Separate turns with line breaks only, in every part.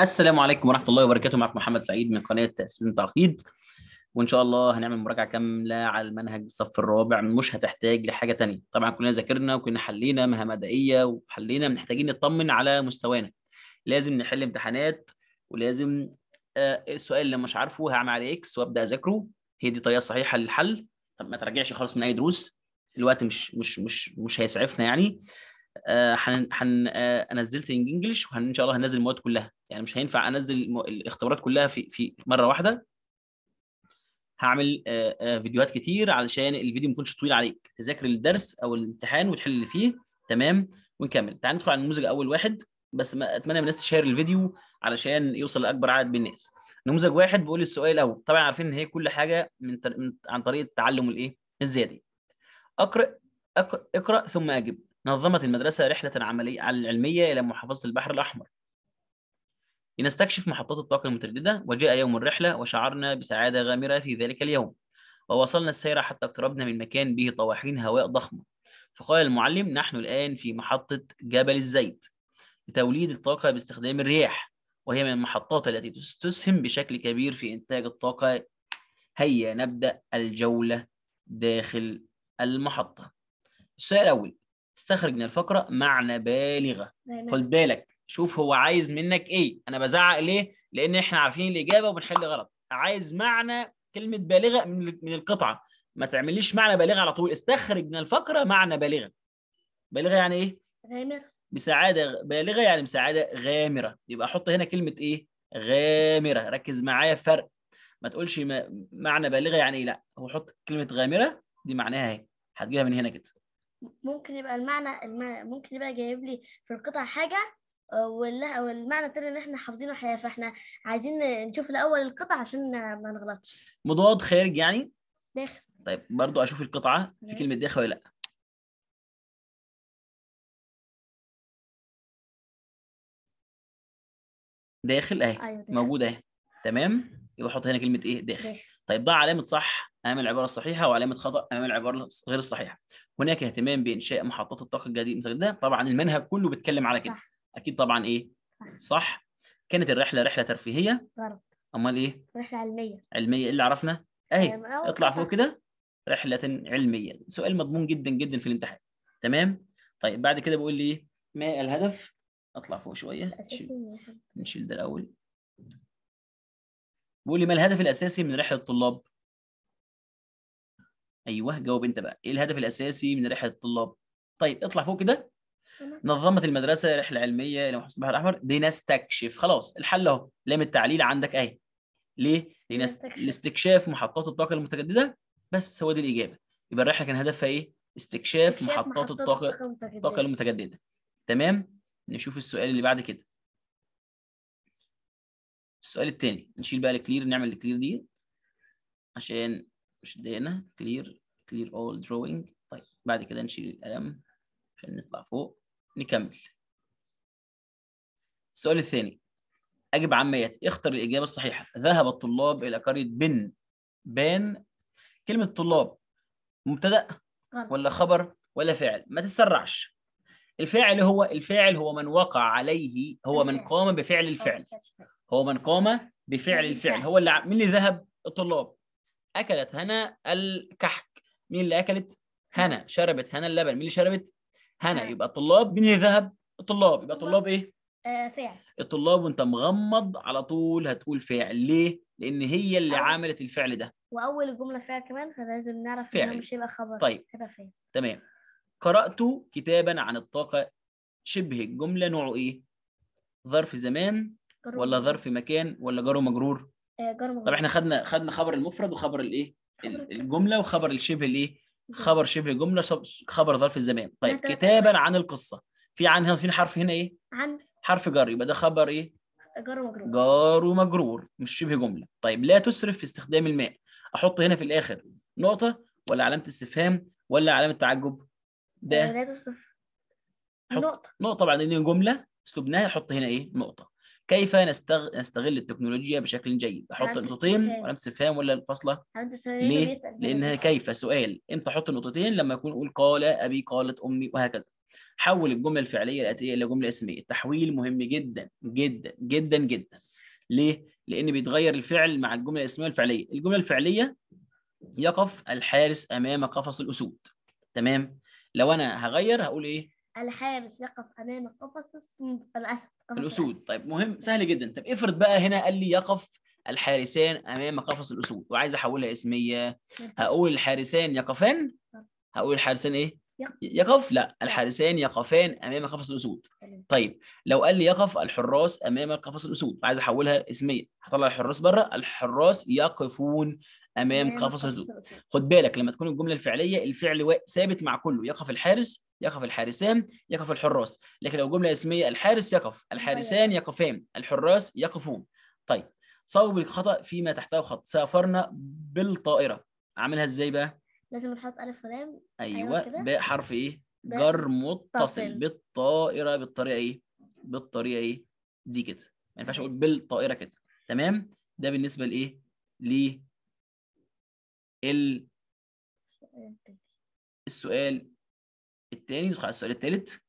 السلام عليكم ورحمه الله وبركاته معكم محمد سعيد من قناه تاسيس تعقيد وان شاء الله هنعمل مراجعه كامله على المنهج الصف الرابع مش هتحتاج لحاجه تانية طبعا كلنا ذاكرنا وكنا حلينا مهام ادائيه وحلينا محتاجين نطمن على مستوانا لازم نحل امتحانات ولازم آه السؤال اللي مش عارفه هعمل عليه اكس وابدا اذاكره هي دي الطريقه الصحيحه للحل طب ما تراجعش خالص من اي دروس الوقت مش مش مش مش هيسعفنا يعني آه حن, حن آه انا نزلت انجلش وان شاء الله هنزل المواد كلها يعني مش هينفع انزل الاختبارات كلها في في مره واحده هعمل آه، آه، فيديوهات كتير علشان الفيديو ما يكونش طويل عليك تذاكر الدرس او الامتحان وتحل اللي فيه تمام ونكمل تعال ندخل على النموذج اول واحد بس ما اتمنى من الناس تشير الفيديو علشان يوصل لاكبر عدد من الناس نموذج واحد بيقول السؤال الاول طبعا عارفين ان هي كل حاجه من, تر... من... عن طريق التعلم الايه الزيادي اقرا اقرا, أقرأ ثم اجب نظمت المدرسه رحله عمليه علميه الى محافظه البحر الاحمر لنستكشف محطات الطاقة المترددة وجاء يوم الرحلة وشعرنا بسعادة غامرة في ذلك اليوم وواصلنا السير حتى اقتربنا من مكان به طواحين هواء ضخمة فقال المعلم نحن الآن في محطة جبل الزيت لتوليد الطاقة باستخدام الرياح وهي من المحطات التي تسهم بشكل كبير في إنتاج الطاقة هيا نبدأ الجولة داخل المحطة السؤال الأول استخرج من الفقرة معنى بالغة نعم. خد بالك شوف هو عايز منك ايه انا بزعق ليه لان احنا عارفين الاجابه وبنحل غلط عايز معنى كلمه بالغه من القطعه ما تعمليش معنى بالغه على طول استخرج من الفقره معنى بالغه بالغه يعني ايه غامره بسعاده بالغه يعني بسعاده غامره يبقى احط هنا كلمه ايه غامره ركز معايا فرق ما تقولش ما معنى بالغه يعني ايه لا هو حط كلمه غامره دي معناها اهي هتجيبها من هنا كده
ممكن يبقى المعنى, المعنى ممكن يبقى جايب لي في القطعه حاجه والمعنى التاني ان احنا حافظينه حياه فاحنا عايزين نشوف الاول القطع عشان ما نغلطش مضاد خارج يعني داخل طيب برضو اشوف القطعه في كلمه داخل ولا لا داخل اهي أيوة موجوده اهي تمام يبقى احط
هنا كلمه ايه داخل, داخل. طيب ضع علامه صح امام العباره الصحيحه وعلامه خطا امام العباره غير الصحيحه هناك اهتمام بانشاء محطات الطاقه الجديده طبعا المنهج كله بيتكلم على كده صح. اكيد طبعا ايه صح, صح. كانت الرحله رحله ترفيهيه غلط امال ايه
رحله علميه
علميه إيه اللي عرفنا
اهي اطلع
فوق كده رحله علميه سؤال مضمون جدا جدا في الامتحان تمام طيب بعد كده بقول لي إيه؟ ما الهدف اطلع فوق شويه نشيل ده الاول بيقول لي ما الهدف الاساسي من رحله الطلاب ايوه جاوب انت بقى ايه الهدف الاساسي من رحله الطلاب طيب اطلع فوق كده نظمت المدرسه رحله علميه الى البحر الاحمر لنستكشف خلاص الحل اهو لام التعليل عندك اهي ليه؟ لاستكشاف محطات الطاقه المتجدده بس هو دي الاجابه يبقى الرحله كان هدفها ايه؟ استكشاف, استكشاف محطات, محطات الطاقه الطاقه المتجدده تمام؟ نشوف السؤال اللي بعد كده السؤال الثاني نشيل بقى الكلير نعمل الكلير دي عشان مش ضايقنا كلير كلير اول دروينج طيب بعد كده نشيل القلم عشان نطلع فوق نكمل السؤال الثاني أجب عن اختر الإجابة الصحيحة ذهب الطلاب إلى قرية بن بان كلمة طلاب مبتدأ ولا خبر ولا فاعل ما تسرعش الفاعل هو الفاعل هو من وقع عليه هو من قام بفعل الفعل هو من قام بفعل الفعل هو اللي مين اللي ذهب الطلاب اكلت هنا الكحك مين اللي اكلت هنا شربت هنا اللبن مين اللي شربت هنا آه. يبقى الطلاب مين اللي ذهب الطلاب يبقى طلاب ايه آه فعل الطلاب وانت مغمض على طول هتقول فعل ليه لان هي اللي أوه. عملت الفعل ده
واول جمله فعل كمان فلازم نعرف فعل مش هيبقى خبر طيب فعل
تمام قرات كتابا عن الطاقه شبه الجمله نوعه ايه ظرف زمان
جرور. ولا ظرف
مكان ولا جار ومجرور
آه جار ومجرور طب احنا
خدنا خدنا خبر المفرد وخبر الايه الجمله وخبر الشبه الايه خبر شبه جمله خبر ظرف الزمان طيب كتابا عن القصه في عن هنا في حرف هنا ايه عن حرف جر يبقى ده خبر ايه جار ومجرور جار ومجرور مش شبه جمله طيب لا تسرف في استخدام الماء احط هنا في الاخر نقطه ولا علامه استفهام ولا علامه تعجب
ده لا تسرف نقطه
نقطه بعدين جمله اسلوبناها احط هنا ايه نقطه كيف نستغ... نستغل التكنولوجيا بشكل جيد احط نقطتين ولا استفهام ولا الفاصله
ليه لان
كيف سؤال امتى احط النقطتين لما اكون اقول قال ابي قالت امي وهكذا حول الجمله الفعليه الاتيه الى جمله اسميه التحويل مهم جدا جدا جدا جدا ليه لان بيتغير الفعل مع الجمله الاسميه الفعليه الجمله الفعليه يقف الحارس امام قفص الاسود تمام لو انا هغير هقول ايه
الحارس يقف امام قفص الاسد
الاسود طيب مهم سهل جدا طب افرض بقى هنا قال لي يقف الحارسان امام قفص الاسود وعايز احولها اسميه هقول الحارسان يقفان هقول الحارسان ايه يقف لا الحارسان يقفان امام قفص الاسود طيب لو قال لي يقف الحراس امام قفص الاسود عايز احولها اسميه هطلع الحراس بره الحراس يقفون امام قفص الحدود خد بالك لما تكون الجمله الفعليه الفعل ثابت مع كله يقف الحارس يقف الحارسان يقف الحراس لكن لو جمله اسميه الحارس يقف الحارسان أيوة. يقفان الحراس يقفون طيب صوب الخطا فيما تحته خط سافرنا بالطائره اعملها ازاي بقى
لازم نحط الف ولام ايوه, أيوة باء حرف ايه جر
متصل بالطائره بالطريقه ايه بالطريقه ايه دي كده ما ينفعش اقول بالطائره كده تمام ده بالنسبه لايه ال السؤال التاني ندخل على السؤال التالت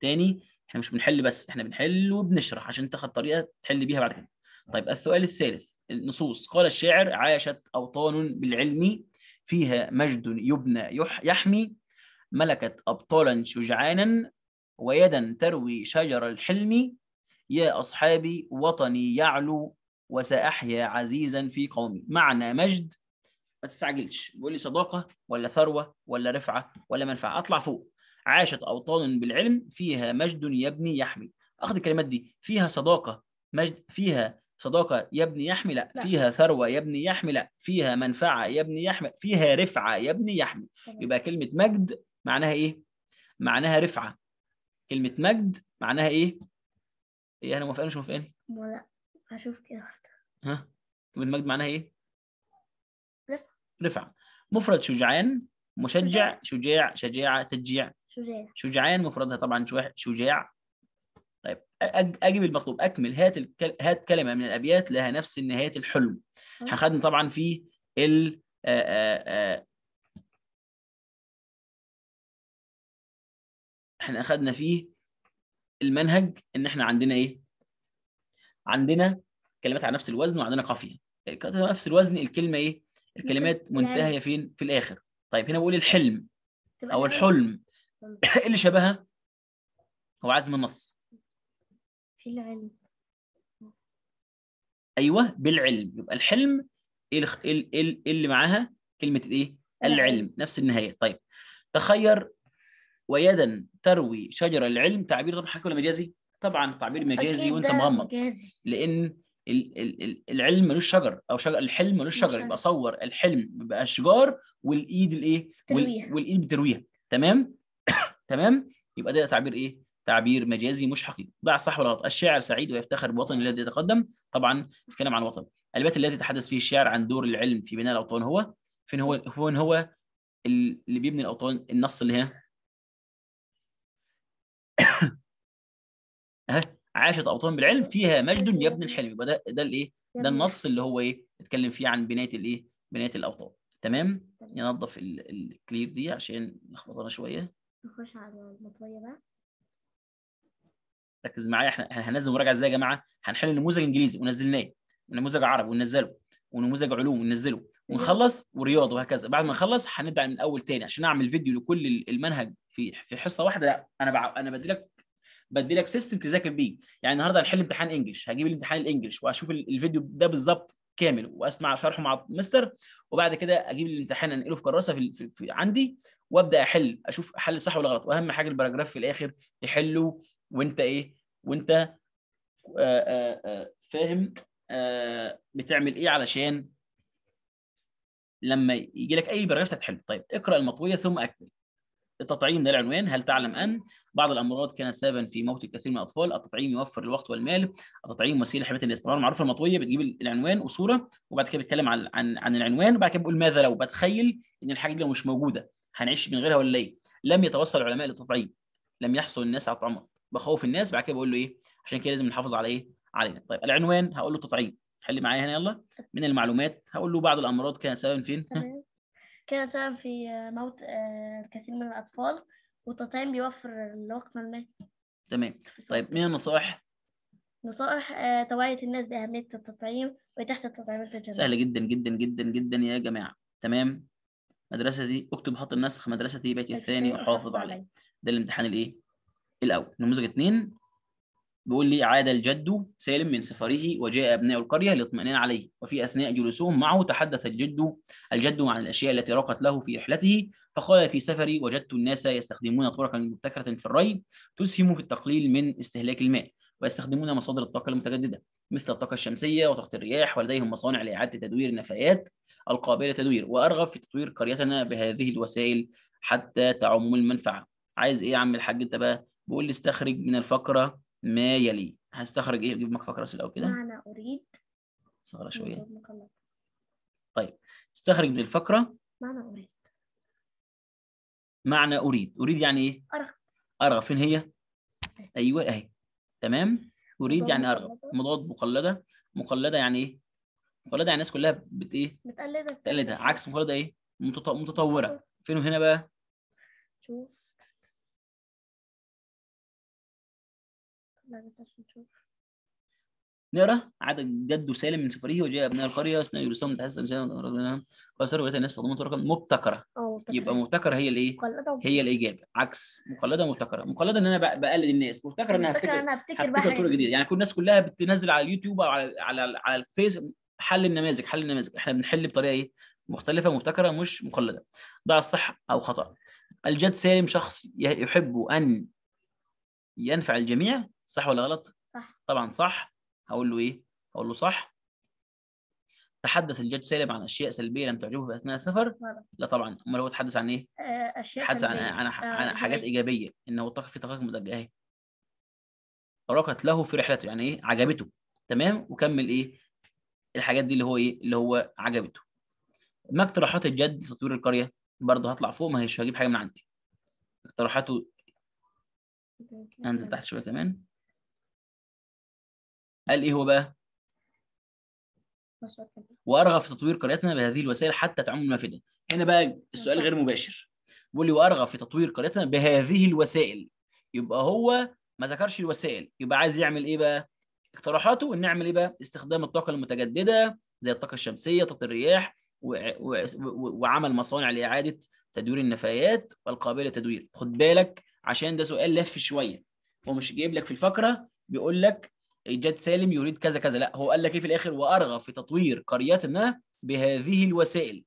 تاني احنا مش بنحل بس احنا بنحل وبنشرح عشان تاخد طريقه تحل بيها بعد كده طيب السؤال الثالث النصوص قال الشاعر عاشت اوطان بالعلم فيها مجد يبنى يحمي ملكت ابطالا شجعانا ويدا تروي شجر الحلم يا اصحابي وطني يعلو وساحيا عزيزا في قومي معنى مجد ما تستعجلش بيقول لي صداقه ولا ثروه ولا رفعه ولا منفعه اطلع فوق عاشت اوطان بالعلم فيها مجد يبني يحمي اخذ الكلمات دي فيها صداقه مجد فيها صداقه يبني يحمي لا, لا. فيها ثروه يبني يحمي لا فيها منفعه يبني يحمي فيها رفعه يبني يحمي يبقى كلمه مجد معناها ايه معناها رفعه كلمه مجد معناها ايه ايه انا موافقاني مش موافقاني
لا هشوف كده
ها كلمه مجد معناها ايه رفع مفرد شجعان مشجع شجاع شجاعة تشجيع شجاع شجعان مفردها طبعا شجاع طيب اجيب المطلوب اكمل هات هات كلمه من الابيات لها نفس نهايه الحلم
احنا طبعا في ال احنا اخدنا فيه المنهج
ان احنا عندنا ايه عندنا كلمات على نفس الوزن وعندنا قافيه نفس الوزن الكلمه ايه الكلمات يعني منتهيه فين في الاخر طيب هنا بقول الحلم
او الحلم
ايه اللي شبهها هو عزم النص في العلم ايوه بالعلم يبقى الحلم ايه اللي, إيه إيه إيه اللي معاها كلمه الايه العلم نفس النهايه طيب تخير ويدا تروي شجر العلم تعبير طبعا حكوا ولا مجازي طبعا تعبير مجازي وانت مغمض لان العلم ملوش شجر او شجر الحلم ملوش شجر يبقى صور الحلم باشجار والايد الايه والايد بترويها تمام تمام يبقى ده تعبير ايه تعبير مجازي مش حقيقي ضع صح ولا غلط الشاعر سعيد ويفتخر بوطنه الذي يتقدم طبعا بيتكلم عن وطن البيت الذي يتحدث فيه الشاعر عن دور العلم في بناء الاوطان هو فين هو فين هو اللي بيبني الاوطان النص اللي هنا أه؟ عاشت أوطان بالعلم فيها مجد يا ابن الحلم يبقى ده ده الإيه؟ ده النص اللي هو إيه؟ اتكلم فيه عن بناية الإيه؟ بناية الأوطان تمام؟ ننظف الكليب دي عشان لخبطانة شوية
نخش على المطوية بقى
ركز معايا احنا هننزل مراجعه ازاي يا جماعه هنحل نموذج انجليزي ونزلناه ونموذج عربي وننزله ونموذج علوم وننزله ونخلص ورياضه وهكذا بعد ما نخلص هنبدا من الاول تاني عشان اعمل فيديو لكل المنهج في في حصه واحده لا انا بع... انا بدي لك بدي لك سيستم تذاكر بيه يعني النهارده هنحل امتحان انجلش هجيب الامتحان الانجلش واشوف الفيديو ده بالظبط كامل واسمع شرحه مع مستر وبعد كده اجيب الامتحان انقله في كراسه في, في, في عندي وابدا احل اشوف حل صح ولا غلط واهم حاجه الباراجراف في الاخر تحله وانت ايه وانت آآ آه، آآ آه، آه، فاهم آآ بتعمل ايه علشان لما يجي لك اي باراجراف تحل طيب اقرا المطويه ثم اكمل التطعيم ده العنوان هل تعلم ان بعض الامراض كانت سببا في موت الكثير من الاطفال التطعيم يوفر الوقت والمال التطعيم وسيله حمايه الاستمرار معروفه المطويه بتجيب العنوان وصوره وبعد كده بتكلم عن عن, عن العنوان وبعد كده بقول ماذا لو بتخيل ان الحاجه دي لو مش موجوده هنعيش من غيرها ولا ايه لم يتوصل العلماء للتطعيم لم يحصل الناس على الطعام بخوف الناس بعد كده بقول له ايه عشان كده لازم نحافظ على ايه علينا طيب العنوان هقول له تطعيم حل معايا هنا يلا من المعلومات هقول له بعض الامراض كانت سببا فين
كان سبب في موت آه، الكثير من الأطفال والتطعيم بيوفر الوقت ما
تمام طيب مين النصائح؟
نصائح آه، توعية الناس بأهمية التطعيم وإتاحة التطعيمات للجميع سهلة جدا
جدا جدا جدا يا جماعة تمام مدرستي اكتب حط النسخ مدرستي بيتي الثاني وحافظ عليه ده الامتحان الايه؟ الاول نموذج اثنين بيقول لي عاد الجد سالم من سفره وجاء ابناء القريه لاطمئنان عليه وفي اثناء جلوسهم معه تحدث الجد الجد عن الاشياء التي رقت له في رحلته فقال في سفري وجدت الناس يستخدمون طرقا مبتكره في الري تسهم في التقليل من استهلاك الماء ويستخدمون مصادر الطاقه المتجدده مثل الطاقه الشمسيه وطاقه الرياح ولديهم مصانع لاعاده تدوير النفايات القابله للتدوير وارغب في تطوير قريتنا بهذه الوسائل حتى تعم المنفعه عايز ايه يا عم الحاج انت بقى بيقول لي استخرج من الفقره ما يلي هستخرج ايه اجيب مكفك راس الاول كده
معنى اريد
صغيره شويه طيب استخرج من الفقره معنى اريد معنى اريد اريد يعني ايه ارغب ارغب فين هي ايوه اهي تمام
اريد يعني ارغب
مضاد مقلده مقلده يعني ايه مقلده يعني الناس كلها بت ايه
بتقلدها بتقلدها
عكس مقلده ايه متطوره فين هنا بقى شوف نرى عاد نقرا جد سالم من سفره وجاء ابناء القريه اثناء يرسلهم تحسن امثال ربنا بيت الناس استخدمت رقم اه، مبتكره يبقى مبتكره هي الايه؟ هي الاجابه عكس مقلده مبتكره مقلده ان انا بقلد الناس مبتكره ان انا هفتكر انا بقى طرق جديده يعني كل الناس كلها بتنزل على اليوتيوب او على على, على الفيس حل النماذج حل النماذج احنا بنحل بطريقه ايه؟ مختلفه مبتكره مش مقلده ده صح او خطا الجد سالم شخص يحب ان ينفع الجميع صح ولا غلط؟ صح طبعا صح هقول له ايه؟ هقول له صح تحدث الجد سالم عن اشياء سلبيه لم تعجبه اثناء السفر؟ لا طبعا امال هو تحدث عن ايه؟
آه، اشياء تحدث عن عن, آه، عن حاجات إيه؟
ايجابيه انه طاقه في طاقات اهي رقت له في رحلته يعني ايه؟ عجبته تمام وكمل ايه؟ الحاجات دي اللي هو ايه؟ اللي هو عجبته ما اقتراحات الجد لتطوير القريه؟ برضه هطلع فوق ما هيش هجيب حاجه من عندي اقتراحاته انزل تحت شويه كمان قال ايه هو بقى؟ وارغب في تطوير قريتنا بهذه الوسائل حتى تعم المفيده. هنا بقى السؤال غير مباشر بيقول لي وارغب في تطوير قريتنا بهذه الوسائل يبقى هو ما ذكرش الوسائل يبقى عايز يعمل ايه بقى اقتراحاته ان نعمل ايه بقى استخدام الطاقه المتجدده زي الطاقه الشمسيه طاقه الرياح وعمل مصانع لاعاده تدوير النفايات والقابله للتدوير خد بالك عشان ده سؤال لف شويه هو مش جايب لك في الفقره بيقول لك جاد سالم يريد كذا كذا لا هو قال لك ايه في الاخر وارغب في تطوير قريتنا بهذه الوسائل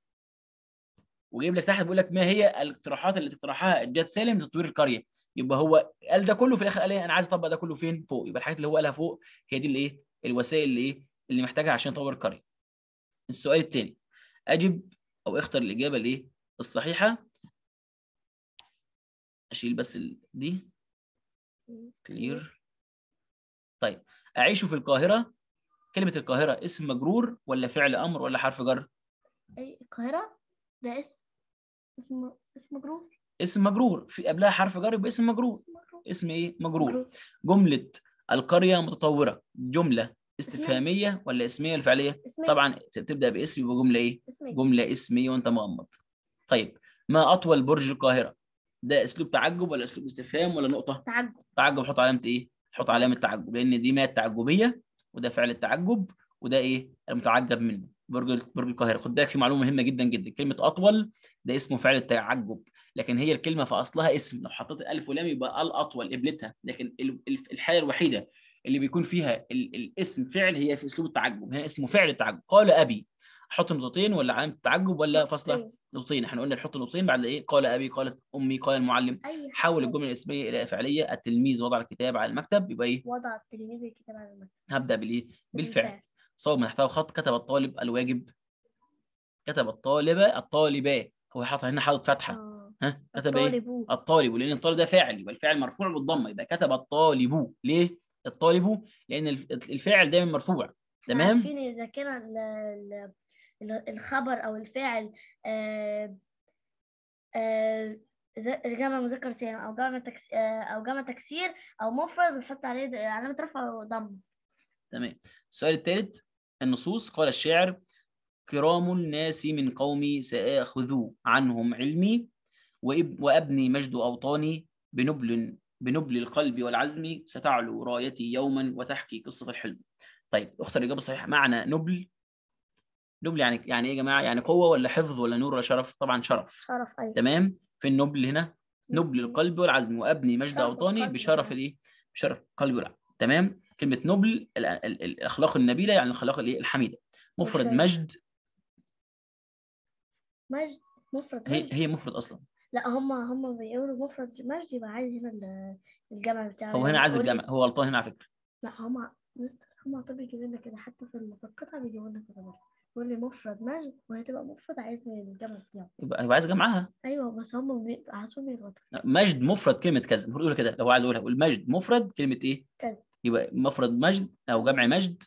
وجايب لك تحت بيقول لك ما هي الاقتراحات اللي تقترحها ايجاد سالم لتطوير القريه يبقى هو قال ده كله في الاخر قال ايه انا عايز اطبق ده كله فين فوق يبقى الحاجات اللي هو قالها فوق هي دي الايه الوسائل اللي ايه اللي محتاجها عشان يطور القريه السؤال الثاني اجب او اختر الاجابه الايه الصحيحه اشيل بس دي كلير طيب أعيش في القاهرة كلمة القاهرة اسم مجرور ولا فعل أمر ولا حرف جر؟
أي القاهرة ده اسم اسم اسم مجرور
اسم مجرور في قبلها حرف جر يبقى اسم مجرور اسم ايه؟ مجرور, جملة القرية متطورة جملة استفهامية ولا اسمية ولا فعلية؟ اسمية. طبعا تبدأ باسم يبقى جملة ايه؟ اسمية. جملة اسمية وأنت مغمض. طيب ما أطول برج القاهرة؟ ده أسلوب تعجب ولا أسلوب استفهام ولا نقطة؟ تعجب تعجب حط علامة ايه؟ تحط علامه تعجب لان دي ما التعجبيه وده فعل التعجب وده ايه المتعجب منه برج برج القاهره خد بالك في معلومه مهمه جدا جدا كلمه اطول ده اسمه فعل التعجب لكن هي الكلمه في اصلها اسم لو حطيت الف ولام يبقى الاطول قبلتها لكن الحاله الوحيده اللي بيكون فيها الاسم فعل هي في اسلوب التعجب هنا اسمه فعل التعجب قال ابي حط نقطتين ولا علامه تعجب ولا فاصله نقطتين احنا قلنا نحط نقطتين بعد ايه قال ابي قالت امي قال المعلم حول الجمله الاسميه الى فعليه التلميذ وضع الكتاب على المكتب يبقى ايه
وضع التلميذ الكتاب على المكتب
هبدا بالايه بالفعل صوب من تحتوي خط كتب الطالب الواجب كتب الطالبه الطالبة هو حاطها هنا حاطط فتحه آه. ها كتب ايه الطالب لان الطالب ده فاعل يبقى الفاعل مرفوع بالضمه يبقى كتب الطالب ليه الطالب لان الفاعل دايما مرفوع تمام عارفين
اذا كان الخبر أو الفاعل آه، آه، جمع مذكر سالم أو جمع آه، أو جمع تكسير أو مفرد بنحط عليه علامة رفع وضم
تمام السؤال الثالث النصوص قال الشاعر كرام الناس من قومي سآخذ عنهم علمي وأبني مجد أوطاني بنبل بنبل القلب والعزم ستعلو رايتي يوما وتحكي قصة الحلم طيب اختر الإجابة الصحيحة معنى نبل نبل يعني يعني ايه يا جماعه يعني قوه ولا حفظ ولا نور ولا شرف طبعا شرف
شرف ايوه تمام
في النبل هنا نبل القلب والعزم وابني مجد اوطاني بشرف الايه بشرف قلبي والعزم تمام كلمه نبل الاخلاق النبيله يعني الاخلاق الايه الحميده مفرد مجد
مجد مفرد هي
هي مفرد اصلا
لا هم هم بيقولوا مفرد مجد يبقى عايز هنا الجمع بتاعه هو هنا يعني. عايز الجمع هو غلطان هنا على فكره لا هم هم طب بيجيبوا لنا كده حتى في المقطع بيجيبوا لنا كده برضه كل مفرد مجد وهي تبقى مفرد عايز الجمع فيها يبقى هو عايز جمعها ايوه بس هم بيبقى يغلطوا
مجد مفرد كلمه كذا المفروض يقول كده لو هو عايز يقولها يقول مجد مفرد كلمه ايه؟ كذا يبقى مفرد مجد او جمع مجد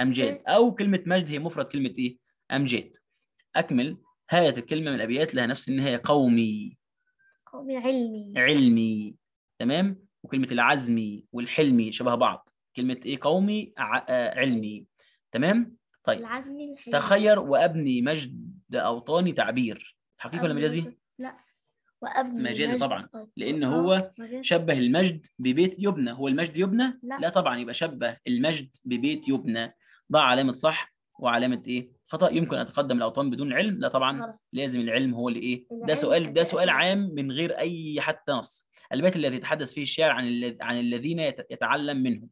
امجاد او كلمه مجد هي مفرد كلمه ايه؟ امجاد اكمل هات الكلمه من الابيات لها نفس النهايه قومي
قومي علمي
علمي تمام وكلمه العزمي والحلمي شبه بعض كلمه ايه قومي آه، علمي تمام طيب
العزم الحقيقي تخير
وابني مجد اوطاني تعبير حقيقي ولا مجازي؟
لا وابني مجازي مجد طبعا لان آه، هو مجد.
شبه المجد ببيت يبنى هو المجد يبنى؟ لا, لا طبعا يبقى شبه المجد ببيت يبنى ضع علامه صح وعلامه ايه؟ خطا يمكن ان اتقدم الاوطان بدون علم؟ لا طبعا لازم العلم هو اللي ايه؟ ده سؤال ده سؤال عام من غير اي حتى نص البيت الذي يتحدث فيه الشاعر عن عن الذين يتعلم منهم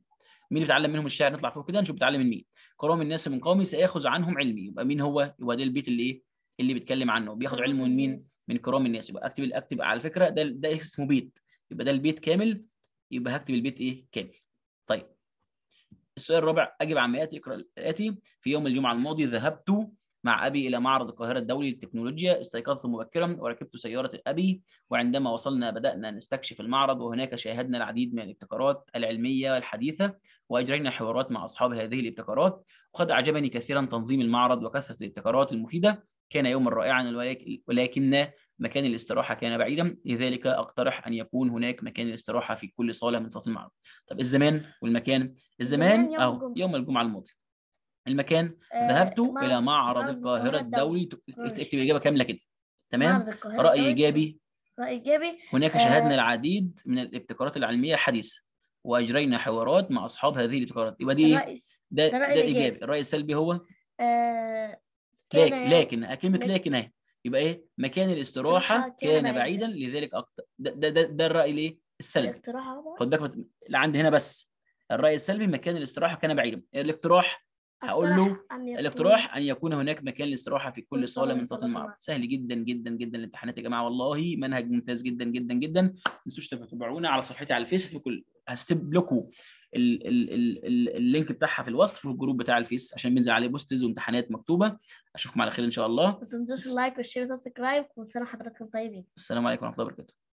مين بيتعلم منهم الشعر نطلع فوق كده نشوف بيتعلم من مين كرام الناس من قومي ساخذ عنهم علمي يبقى مين هو يبقى ده البيت اللي ايه اللي بيتكلم عنه بياخد علمه من مين من كرام الناس يبقى اكتب اكتب على فكره ده ده اسمه بيت يبقى ده البيت كامل يبقى هكتب البيت ايه كامل طيب السؤال الرابع اجب عما ياتي اقرا الاتي في يوم الجمعه الماضي ذهبت مع ابي الى معرض القاهره الدولي للتكنولوجيا استيقظت مبكرا وركبت سياره ابي وعندما وصلنا بدانا نستكشف المعرض وهناك شاهدنا العديد من الابتكارات العلميه والحديثه وأجرينا حوارات مع أصحاب هذه الابتكارات وقد أعجبني كثيرا تنظيم المعرض وكثرة الابتكارات المفيدة كان يوما رائعا ولكن مكان الاستراحة كان بعيدا لذلك أقترح أن يكون هناك مكان الاستراحة في كل صالة من صالات المعرض طب الزمان والمكان الزمان يوم أو الجمعة. يوم الجمعة الماضي المكان آه، ذهبت إلى معرض القاهرة الدولي اكتب إجابة كاملة كده تمام
رأي إيجابي رأي إيجابي هناك شاهدنا آه،
العديد من الابتكارات العلمية الحديثة واجرينا حوارات مع اصحاب هذه الابتكارات يبقى دي ده ده الايجابي الراي السلبي هو
آه، لكن
لكن كلمه لكن اهي يبقى ايه مكان الاستراحه كان بعيدا لذلك اكتر ده ده ده, الراي الايه السلبي خد بالك اللي عندي هنا بس الراي السلبي مكان الاستراحه كان بعيدا الاقتراح هقول له الاقتراح ان يكون هناك مكان للاستراحه في كل صاله من صالات المعرض سهل جدا جدا جدا الامتحانات يا جماعه والله منهج ممتاز جدا جدا جدا ما تنسوش تتابعونا على صفحتي على الفيسبوك كل هسيب لكم اللينك بتاعها في الوصف والجروب بتاع الفيس عشان بينزل عليه بوستز وامتحانات مكتوبه
اشوفكم على خير ان شاء الله ما تنسوش اللايك والشير والسبسكرايب سنه وحضراتكم طيبين السلام عليكم ورحمه الله وبركاته